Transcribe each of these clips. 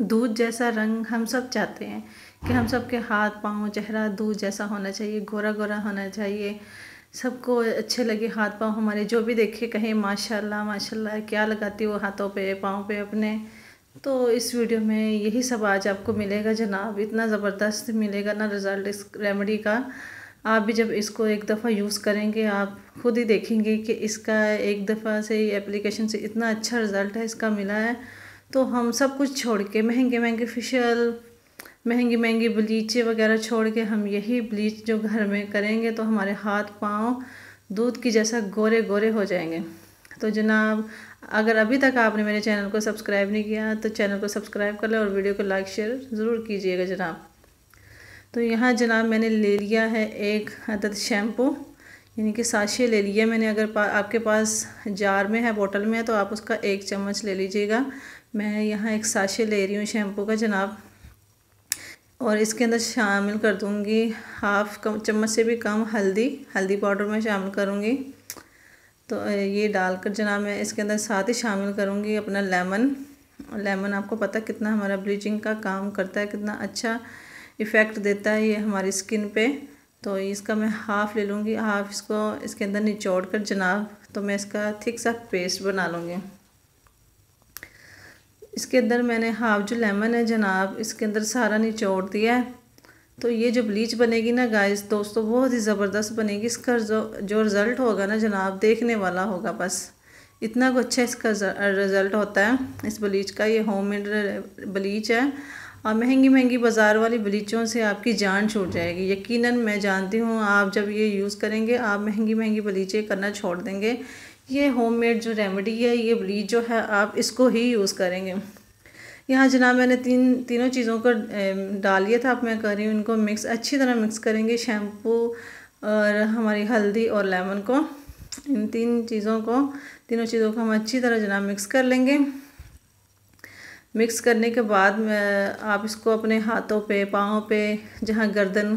दूध जैसा रंग हम सब चाहते हैं कि हम सब के हाथ पाँव चेहरा दूध जैसा होना चाहिए गोरा गोरा होना चाहिए सबको अच्छे लगे हाथ पाँव हमारे जो भी देखे कहें माशाल्लाह माशाल्लाह क्या लगाती हो हाथों पे पाँव पे अपने तो इस वीडियो में यही सब आज आपको मिलेगा जनाब इतना ज़बरदस्त मिलेगा ना रिज़ल्ट इस रेमेडी का आप भी जब इसको एक दफ़ा यूज़ करेंगे आप खुद ही देखेंगे कि इसका एक दफ़ा से एप्लीकेशन से इतना अच्छा रिज़ल्ट है इसका मिला है तो हम सब कुछ छोड़ के महंगे महंगे फेशियल महंगी महंगी ब्लीचे वगैरह छोड़ के हम यही ब्लीच जो घर में करेंगे तो हमारे हाथ पाँव दूध की जैसा गोरे गोरे हो जाएंगे तो जनाब अगर अभी तक आपने मेरे चैनल को सब्सक्राइब नहीं किया तो चैनल को सब्सक्राइब कर लें और वीडियो को लाइक शेयर ज़रूर कीजिएगा जनाब तो यहाँ जनाब मैंने ले लिया है एक अदद शैम्पू यानी कि साशे ले लिए मैंने अगर पा, आपके पास जार में है बोतल में है तो आप उसका एक चम्मच ले लीजिएगा मैं यहाँ एक साशे ले रही हूँ शैम्पू का जनाब और इसके अंदर शामिल कर दूँगी हाफ चम्मच से भी कम हल्दी हल्दी पाउडर मैं शामिल करूँगी तो ये डालकर जनाब मैं इसके अंदर साथ ही शामिल करूँगी अपना लेमन लेमन आपको पता कितना हमारा ब्लीचिंग का काम करता है कितना अच्छा इफ़ेक्ट देता है ये हमारी स्किन पे तो इसका मैं हाफ़ ले लूँगी हाफ इसको इसके अंदर निचोड़ कर जनाब तो मैं इसका थिक सा पेस्ट बना लूँगी इसके अंदर मैंने हाफ जो लेमन है जनाब इसके अंदर सारा निचोड़ दिया है तो ये जो ब्लीच बनेगी ना गाइस दोस्तों बहुत ही ज़बरदस्त बनेगी इसका जो जो रिज़ल्ट होगा ना जनाब देखने वाला होगा बस इतना को अच्छा इसका रिज़ल्ट होता है इस ब्लीच का ये होम मेड ब्लीच है और महंगी महंगी बाज़ार वाली ब्लीचों से आपकी जान छूट जाएगी यकीनन मैं जानती हूँ आप जब ये यूज़ करेंगे आप महंगी महंगी ब्लीचें करना छोड़ देंगे ये होममेड जो रेमेडी है ये ब्लीच जो है आप इसको ही यूज़ करेंगे यहाँ जना मैंने तीन तीनों चीज़ों को डाल लिया था अब मैं कर रही हूँ इनको मिक्स अच्छी तरह मिक्स करेंगे शैम्पू और हमारी हल्दी और लेमन को इन तीन चीज़ों को तीनों चीज़ों को हम अच्छी तरह जना मिक्स कर लेंगे मिक्स करने के बाद आप इसको अपने हाथों पे पाँव पे जहाँ गर्दन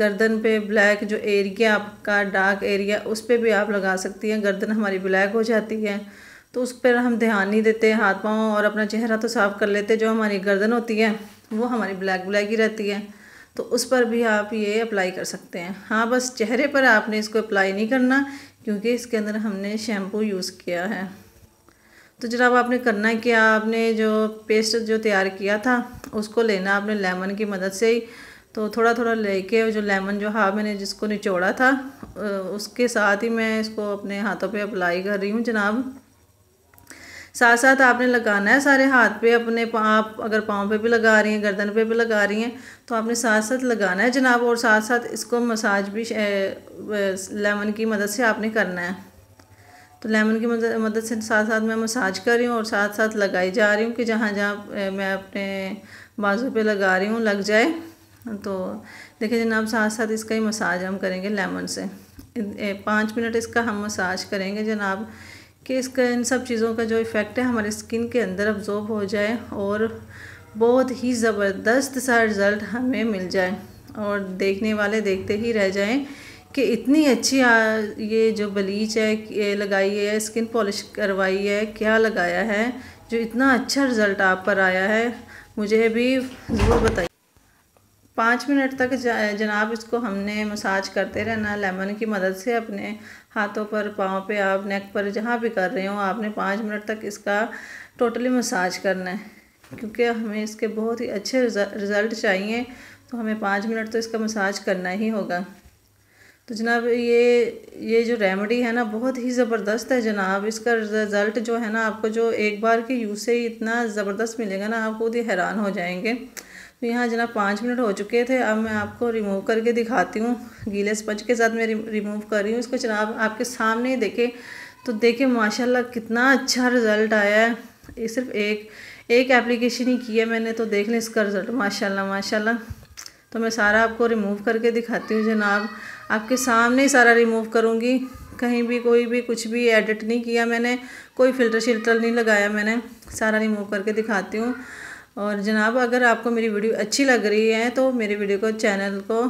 गर्दन पे ब्लैक जो एरिया आपका डार्क एरिया उस पर भी आप लगा सकती हैं गर्दन हमारी ब्लैक हो जाती है तो उस पर हम ध्यान नहीं देते हाथ पाँव और अपना चेहरा तो साफ़ कर लेते जो हमारी गर्दन होती है वो हमारी ब्लैक ब्लैक ही रहती है तो उस पर भी आप ये अप्लाई कर सकते हैं हाँ बस चेहरे पर आपने इसको अप्लाई नहीं करना क्योंकि इसके अंदर हमने शैम्पू यूज़ किया है तो जनाब आपने करना है क्या आपने जो पेस्ट जो तैयार किया था उसको लेना आपने लेमन की मदद से ही तो थोड़ा थोड़ा लेके जो लेमन जो हाँ मैंने जिसको निचोड़ा था उसके साथ ही मैं इसको अपने हाथों पे अप्लाई कर रही हूँ जनाब साथ साथ आपने लगाना है सारे हाथ पे अपने आप अगर पाँव पे भी लगा रही हैं गर्दन पे भी लगा रही हैं तो आपने साथ साथ लगाना है जनाब और साथ साथ इसको मसाज भी लेमन की मदद से आपने करना है तो लेमन की मदद मदद से साथ साथ मैं मसाज कर रही हूँ और साथ साथ लगाई जा रही हूँ कि जहाँ जहाँ मैं अपने बाजू पे लगा रही हूँ लग जाए तो देखिए जनाब साथ साथ इसका ही मसाज हम करेंगे लेमन से पाँच मिनट इसका हम मसाज करेंगे जनाब कि इसका इन सब चीज़ों का जो इफ़ेक्ट है हमारे स्किन के अंदर अब्जॉर्ब हो जाए और बहुत ही ज़बरदस्त सा रिज़ल्ट हमें मिल जाए और देखने वाले देखते ही रह जाएँ कि इतनी अच्छी ये जो बलीच है लगाई है स्किन पॉलिश करवाई है क्या लगाया है जो इतना अच्छा रिज़ल्ट आप पर आया है मुझे भी ज़रूर बताइए पाँच मिनट तक जनाब इसको हमने मसाज करते रहना लेमन की मदद से अपने हाथों पर पाँव पे आप नेक पर जहाँ भी कर रहे हो आपने पाँच मिनट तक इसका टोटली मसाज करना है क्योंकि हमें इसके बहुत ही अच्छे रिज़ल्ट चाहिए तो हमें पाँच मिनट तो इसका मसाज करना ही होगा तो जनाब ये ये जो रेमेडी है ना बहुत ही ज़बरदस्त है जनाब इसका रिज़ल्ट जो है ना आपको जो एक बार के यूज़ से ही इतना ज़बरदस्त मिलेगा ना आप खुद ही हैरान हो जाएंगे तो यहाँ जनाब पाँच मिनट हो चुके थे अब मैं आपको रिमूव करके दिखाती हूँ गीले स्पंज के साथ मैं रिमूव कर रही हूँ इसको जनाब आपके सामने ही देखें तो देखें माशाल्लाह कितना अच्छा रिज़ल्ट आया है ये सिर्फ एक एक एप्लीकेशन ही किया मैंने तो देख लें इसका रिज़ल्ट माशाल्लाह माशाल्लाह तो मैं सारा आपको रिमूव करके दिखाती हूँ जनाब आपके सामने ही सारा रिमूव करूँगी कहीं भी कोई भी कुछ भी एडिट नहीं किया मैंने कोई फ़िल्टर शिल्टर नहीं लगाया मैंने सारा रिमूव करके दिखाती हूँ और जनाब अगर आपको मेरी वीडियो अच्छी लग रही है तो मेरे वीडियो को चैनल को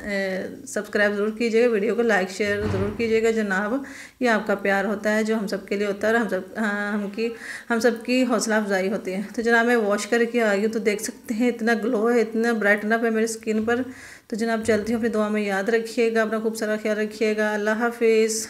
सब्सक्राइब ज़रूर कीजिएगा वीडियो को लाइक शेयर ज़रूर कीजिएगा जनाब ये आपका प्यार होता है जो हम सब के लिए होता है और हम सब हाँ, हम की हम सब की हौसला अफजाई होती है तो जनाब मैं वॉश करके आई हूँ तो देख सकते हैं इतना ग्लो है इतना ब्राइटनप है मेरी स्किन पर तो जनाब चलती हूँ अपनी दुआ में याद रखिएगा अपना खूब सारा ख्याल रखिएगा अल्लाह हाफिज़